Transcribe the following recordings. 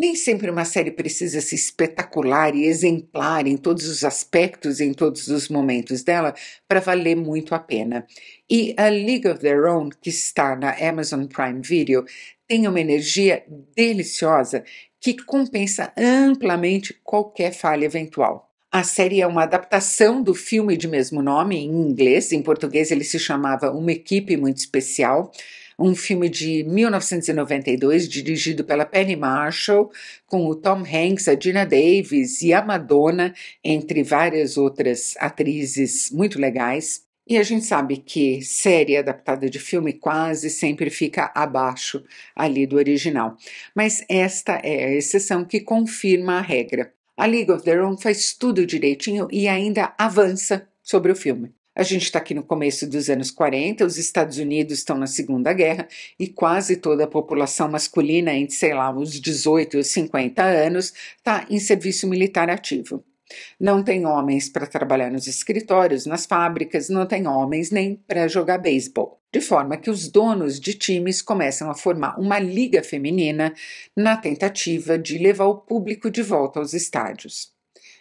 Nem sempre uma série precisa ser espetacular e exemplar em todos os aspectos, em todos os momentos dela, para valer muito a pena. E A League of Their Own, que está na Amazon Prime Video, tem uma energia deliciosa que compensa amplamente qualquer falha eventual. A série é uma adaptação do filme de mesmo nome, em inglês. Em português, ele se chamava Uma Equipe Muito Especial um filme de 1992 dirigido pela Penny Marshall, com o Tom Hanks, a Gina Davis e a Madonna, entre várias outras atrizes muito legais. E a gente sabe que série adaptada de filme quase sempre fica abaixo ali do original. Mas esta é a exceção que confirma a regra. A League of Their Own faz tudo direitinho e ainda avança sobre o filme. A gente está aqui no começo dos anos 40, os Estados Unidos estão na Segunda Guerra e quase toda a população masculina entre, sei lá, os 18 e os 50 anos está em serviço militar ativo. Não tem homens para trabalhar nos escritórios, nas fábricas, não tem homens nem para jogar beisebol. De forma que os donos de times começam a formar uma liga feminina na tentativa de levar o público de volta aos estádios.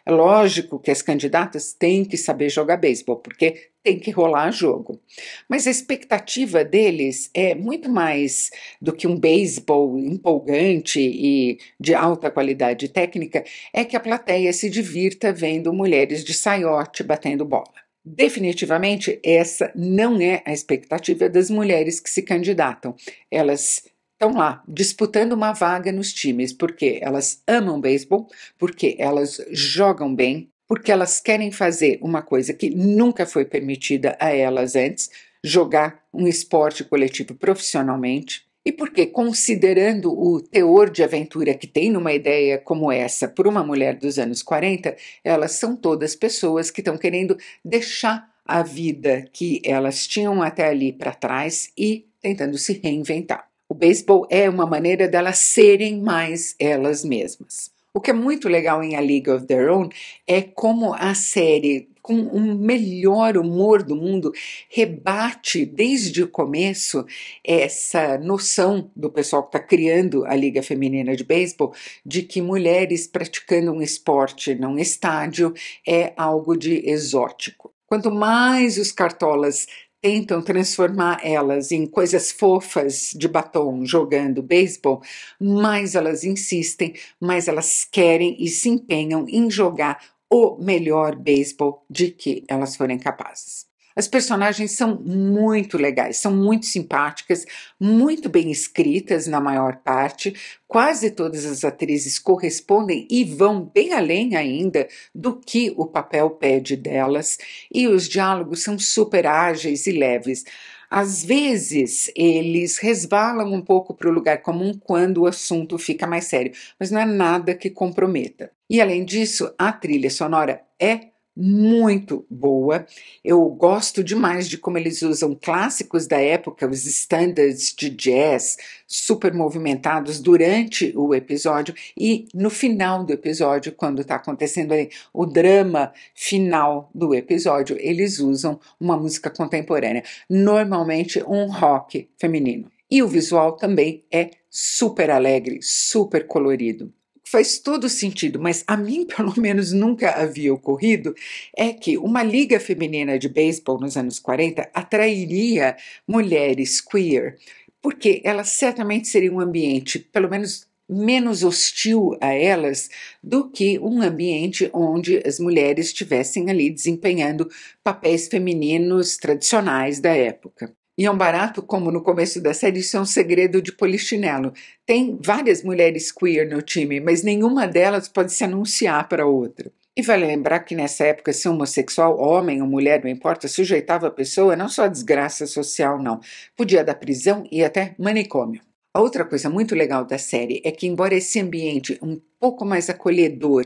É lógico que as candidatas têm que saber jogar beisebol, porque tem que rolar jogo. Mas a expectativa deles é muito mais do que um beisebol empolgante e de alta qualidade técnica, é que a plateia se divirta vendo mulheres de saiote batendo bola. Definitivamente, essa não é a expectativa das mulheres que se candidatam. Elas estão lá disputando uma vaga nos times porque elas amam beisebol, porque elas jogam bem, porque elas querem fazer uma coisa que nunca foi permitida a elas antes jogar um esporte coletivo profissionalmente. E porque, considerando o teor de aventura que tem numa ideia como essa por uma mulher dos anos 40, elas são todas pessoas que estão querendo deixar a vida que elas tinham até ali para trás e tentando se reinventar. O beisebol é uma maneira delas serem mais elas mesmas. O que é muito legal em A League of Their Own é como a série, com o melhor humor do mundo, rebate desde o começo essa noção do pessoal que está criando a Liga Feminina de Beisebol de que mulheres praticando um esporte num estádio é algo de exótico. Quanto mais os cartolas tentam transformar elas em coisas fofas de batom jogando beisebol, mais elas insistem, mais elas querem e se empenham em jogar o melhor beisebol de que elas forem capazes. As personagens são muito legais, são muito simpáticas, muito bem escritas na maior parte. Quase todas as atrizes correspondem e vão bem além ainda do que o papel pede delas, e os diálogos são super ágeis e leves. Às vezes eles resvalam um pouco para o lugar comum quando o assunto fica mais sério, mas não é nada que comprometa. E além disso, a trilha sonora é muito boa. Eu gosto demais de como eles usam clássicos da época, os standards de jazz super movimentados durante o episódio e no final do episódio, quando está acontecendo aí, o drama final do episódio, eles usam uma música contemporânea, normalmente um rock feminino. E o visual também é super alegre, super colorido faz todo sentido, mas a mim pelo menos nunca havia ocorrido, é que uma liga feminina de beisebol nos anos 40 atrairia mulheres queer, porque elas certamente seriam um ambiente, pelo menos menos hostil a elas do que um ambiente onde as mulheres estivessem ali desempenhando papéis femininos tradicionais da época. E é um barato, como no começo da série, isso é um segredo de polichinelo. Tem várias mulheres queer no time, mas nenhuma delas pode se anunciar para outra. E vale lembrar que nessa época, se homossexual, homem ou mulher, não importa, sujeitava a pessoa não só a desgraça social, não. Podia dar prisão e até manicômio. A outra coisa muito legal da série é que, embora esse ambiente um pouco mais acolhedor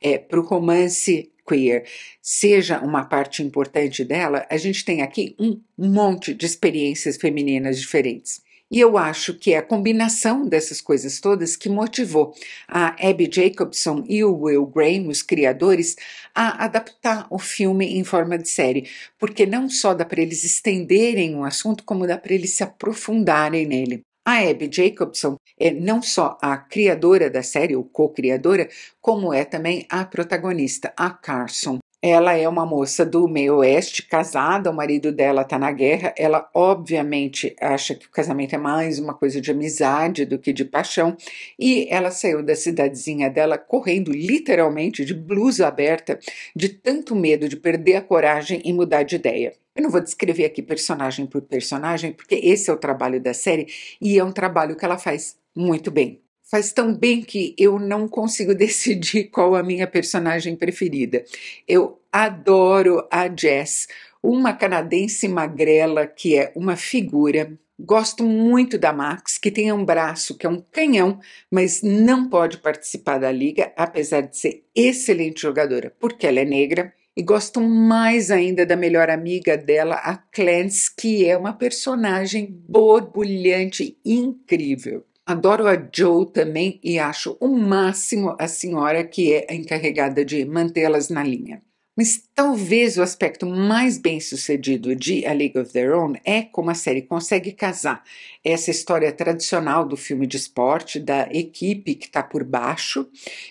é, eh, para o romance queer seja uma parte importante dela, a gente tem aqui um monte de experiências femininas diferentes. E eu acho que é a combinação dessas coisas todas que motivou a Abby Jacobson e o Will Graham, os criadores, a adaptar o filme em forma de série, porque não só dá para eles estenderem o assunto, como dá para eles se aprofundarem nele. A Abby Jacobson é não só a criadora da série, ou co-criadora, como é também a protagonista, a Carson. Ela é uma moça do meio oeste, casada, o marido dela está na guerra. Ela obviamente acha que o casamento é mais uma coisa de amizade do que de paixão, e ela saiu da cidadezinha dela correndo literalmente de blusa aberta, de tanto medo de perder a coragem e mudar de ideia. Eu não vou descrever aqui personagem por personagem, porque esse é o trabalho da série e é um trabalho que ela faz muito bem. Faz tão bem que eu não consigo decidir qual a minha personagem preferida. Eu adoro a Jess, uma canadense magrela que é uma figura Gosto muito da Max, que tem um braço que é um canhão, mas não pode participar da liga, apesar de ser excelente jogadora, porque ela é negra e gostam mais ainda da melhor amiga dela, a Clance, que é uma personagem borbulhante incrível. Adoro a Joe também e acho o máximo a senhora que é a encarregada de mantê-las na linha. Mas talvez o aspecto mais bem sucedido de A League of Their Own é como a série consegue casar essa história tradicional do filme de esporte, da equipe que está por baixo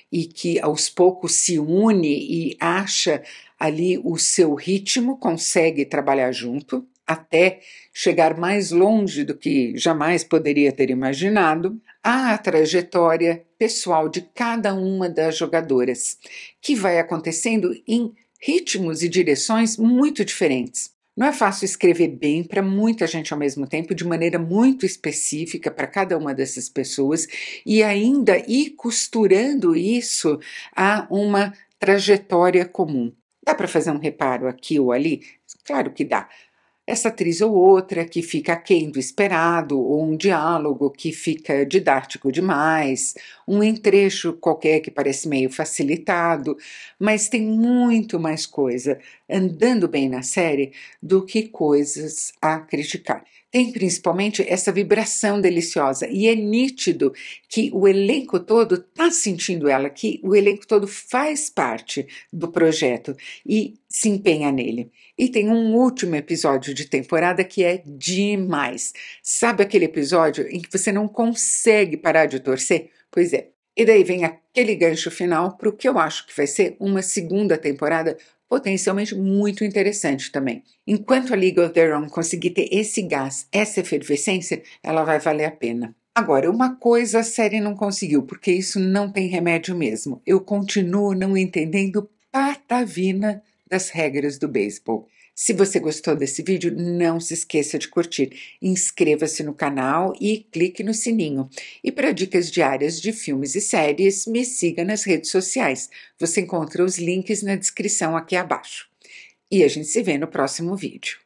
e que aos poucos se une e acha Ali o seu ritmo consegue trabalhar junto até chegar mais longe do que jamais poderia ter imaginado, há a trajetória pessoal de cada uma das jogadoras, que vai acontecendo em ritmos e direções muito diferentes. Não é fácil escrever bem para muita gente ao mesmo tempo, de maneira muito específica para cada uma dessas pessoas, e ainda ir costurando isso a uma trajetória comum. Dá para fazer um reparo aqui ou ali? Claro que dá. Essa atriz ou outra que fica aquém do esperado, ou um diálogo que fica didático demais, um entrecho qualquer que parece meio facilitado, mas tem muito mais coisa andando bem na série do que coisas a criticar. Tem principalmente essa vibração deliciosa e é nítido que o elenco todo está sentindo ela, que o elenco todo faz parte do projeto e se empenha nele. E tem um último episódio de temporada que é demais. Sabe aquele episódio em que você não consegue parar de torcer? Pois é, e daí vem aquele gancho final para o que eu acho que vai ser uma segunda temporada potencialmente muito interessante também. Enquanto a League of Their Own conseguir ter esse gás, essa efervescência, ela vai valer a pena. Agora, uma coisa a série não conseguiu, porque isso não tem remédio mesmo. Eu continuo não entendendo patavina das regras do beisebol. Se você gostou desse vídeo, não se esqueça de curtir, inscreva-se no canal e clique no sininho. E para dicas diárias de filmes e séries, me siga nas redes sociais. Você encontra os links na descrição aqui abaixo. E a gente se vê no próximo vídeo.